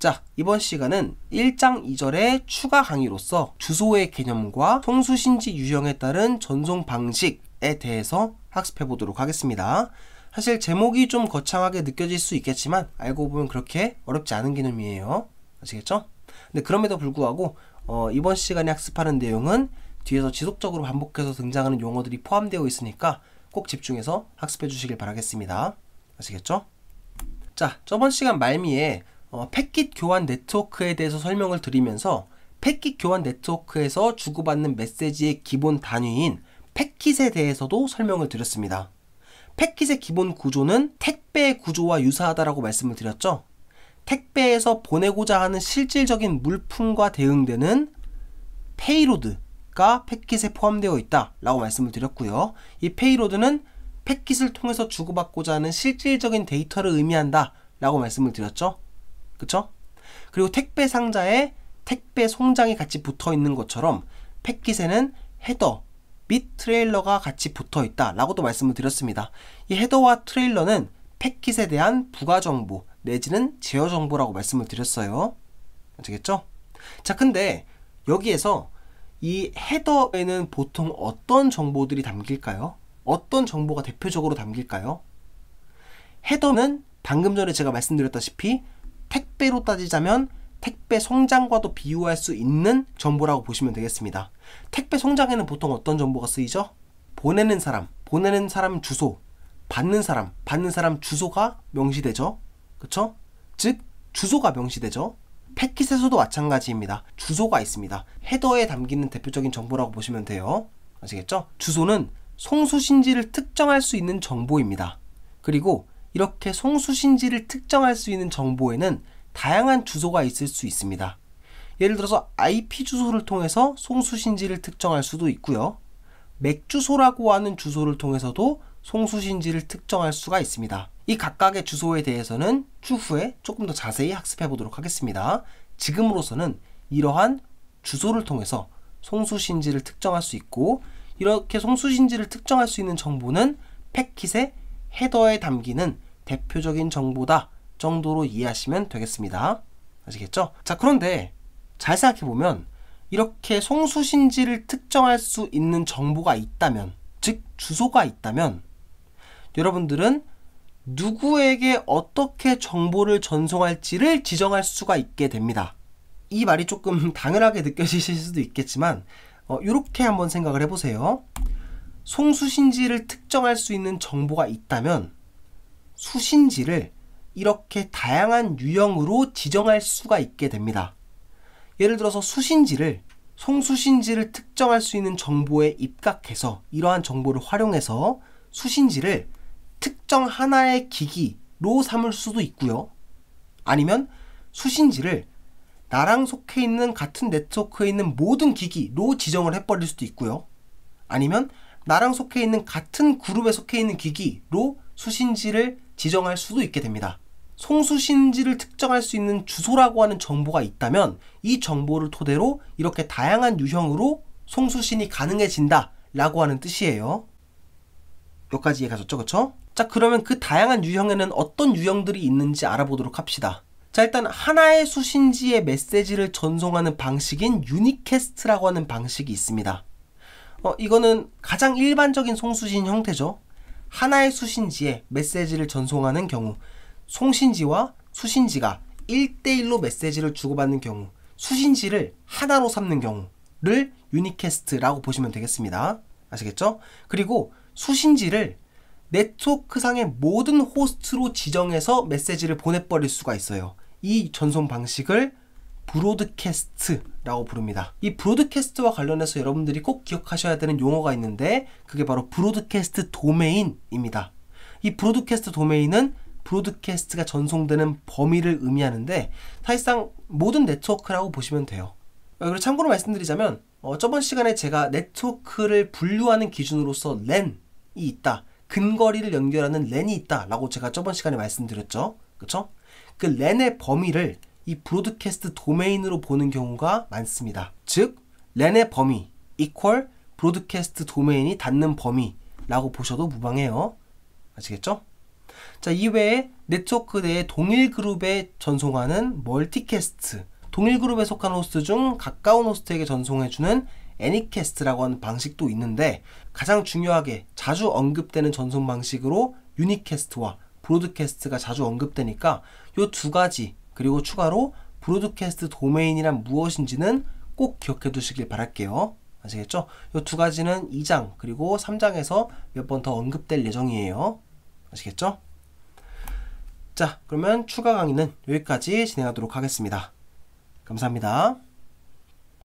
자, 이번 시간은 1장 2절의 추가 강의로서 주소의 개념과 성수신지 유형에 따른 전송 방식에 대해서 학습해 보도록 하겠습니다. 사실 제목이 좀 거창하게 느껴질 수 있겠지만 알고 보면 그렇게 어렵지 않은 개념이에요. 아시겠죠? 근데 그럼에도 불구하고 어, 이번 시간에 학습하는 내용은 뒤에서 지속적으로 반복해서 등장하는 용어들이 포함되어 있으니까 꼭 집중해서 학습해 주시길 바라겠습니다. 아시겠죠? 자, 저번 시간 말미에 어, 패킷 교환 네트워크에 대해서 설명을 드리면서 패킷 교환 네트워크에서 주고받는 메시지의 기본 단위인 패킷에 대해서도 설명을 드렸습니다. 패킷의 기본 구조는 택배 구조와 유사하다라고 말씀을 드렸죠. 택배에서 보내고자 하는 실질적인 물품과 대응되는 페이로드가 패킷에 포함되어 있다라고 말씀을 드렸고요. 이 페이로드는 패킷을 통해서 주고받고자 하는 실질적인 데이터를 의미한다라고 말씀을 드렸죠. 그쵸? 그리고 택배 상자에 택배 송장이 같이 붙어 있는 것처럼 패킷에는 헤더 및 트레일러가 같이 붙어 있다 라고도 말씀을 드렸습니다. 이 헤더와 트레일러는 패킷에 대한 부가 정보 내지는 제어 정보라고 말씀을 드렸어요. 아시겠죠? 자, 근데 여기에서 이 헤더에는 보통 어떤 정보들이 담길까요? 어떤 정보가 대표적으로 담길까요? 헤더는 방금 전에 제가 말씀드렸다시피 택배로 따지자면 택배 성장과도 비유할 수 있는 정보라고 보시면 되겠습니다. 택배 성장에는 보통 어떤 정보가 쓰이죠? 보내는 사람, 보내는 사람 주소, 받는 사람, 받는 사람 주소가 명시되죠. 그쵸? 즉, 주소가 명시되죠. 패킷에서도 마찬가지입니다. 주소가 있습니다. 헤더에 담기는 대표적인 정보라고 보시면 돼요. 아시겠죠? 주소는 송수신지를 특정할 수 있는 정보입니다. 그리고 이렇게 송수신지를 특정할 수 있는 정보에는 다양한 주소가 있을 수 있습니다. 예를 들어서 IP 주소를 통해서 송수신지를 특정할 수도 있고요. 맥주소라고 하는 주소를 통해서도 송수신지를 특정할 수가 있습니다. 이 각각의 주소에 대해서는 추후에 조금 더 자세히 학습해 보도록 하겠습니다. 지금으로서는 이러한 주소를 통해서 송수신지를 특정할 수 있고 이렇게 송수신지를 특정할 수 있는 정보는 패킷의 헤더에 담기는 대표적인 정보다 정도로 이해하시면 되겠습니다. 아시겠죠? 자, 그런데 잘 생각해보면 이렇게 송수신지를 특정할 수 있는 정보가 있다면, 즉, 주소가 있다면, 여러분들은 누구에게 어떻게 정보를 전송할지를 지정할 수가 있게 됩니다. 이 말이 조금 당연하게 느껴지실 수도 있겠지만, 어, 이렇게 한번 생각을 해보세요. 송수신지를 특정할 수 있는 정보가 있다면, 수신지를 이렇게 다양한 유형으로 지정할 수가 있게 됩니다. 예를 들어서 수신지를 송수신지를 특정할 수 있는 정보에 입각해서 이러한 정보를 활용해서 수신지를 특정 하나의 기기로 삼을 수도 있고요. 아니면 수신지를 나랑 속해 있는 같은 네트워크에 있는 모든 기기로 지정을 해버릴 수도 있고요. 아니면 나랑 속해 있는 같은 그룹에 속해 있는 기기로 수신지를 지정할 수도 있게 됩니다. 송수신지를 특정할 수 있는 주소라고 하는 정보가 있다면 이 정보를 토대로 이렇게 다양한 유형으로 송수신이 가능해진다 라고 하는 뜻이에요. 여기까지 이해가셨죠? 그쵸? 자 그러면 그 다양한 유형에는 어떤 유형들이 있는지 알아보도록 합시다. 자 일단 하나의 수신지에 메시지를 전송하는 방식인 유니캐스트라고 하는 방식이 있습니다. 어, 이거는 가장 일반적인 송수신 형태죠. 하나의 수신지에 메시지를 전송하는 경우 송신지와 수신지가 1대1로 메시지를 주고받는 경우 수신지를 하나로 삼는 경우를 유니캐스트라고 보시면 되겠습니다. 아시겠죠? 그리고 수신지를 네트워크상의 모든 호스트로 지정해서 메시지를 보내버릴 수가 있어요. 이 전송 방식을 브로드캐스트라고 부릅니다. 이 브로드캐스트와 관련해서 여러분들이 꼭 기억하셔야 되는 용어가 있는데 그게 바로 브로드캐스트 도메인입니다. 이 브로드캐스트 도메인은 브로드캐스트가 전송되는 범위를 의미하는데 사실상 모든 네트워크라고 보시면 돼요. 아, 그리고 참고로 말씀드리자면 어, 저번 시간에 제가 네트워크를 분류하는 기준으로서 랜이 있다. 근거리를 연결하는 랜이 있다라고 제가 저번 시간에 말씀드렸죠. 그쵸그 랜의 범위를 이 브로드캐스트 도메인으로 보는 경우가 많습니다. 즉, 렌의 범위 equal 브로드캐스트 도메인이 닿는 범위라고 보셔도 무방해요. 아시겠죠? 자, 이외에 네트워크 내에 동일 그룹에 전송하는 멀티캐스트, 동일 그룹에 속한 호스트 중 가까운 호스트에게 전송해주는 애니캐스트라고 하는 방식도 있는데 가장 중요하게 자주 언급되는 전송 방식으로 유니캐스트와 브로드캐스트가 자주 언급되니까 이두 가지 그리고 추가로 브로드캐스트 도메인이란 무엇인지는 꼭 기억해 두시길 바랄게요. 아시겠죠? 이 두 가지는 2장 그리고 3장에서 몇 번 더 언급될 예정이에요. 아시겠죠? 자, 그러면 추가 강의는 여기까지 진행하도록 하겠습니다. 감사합니다.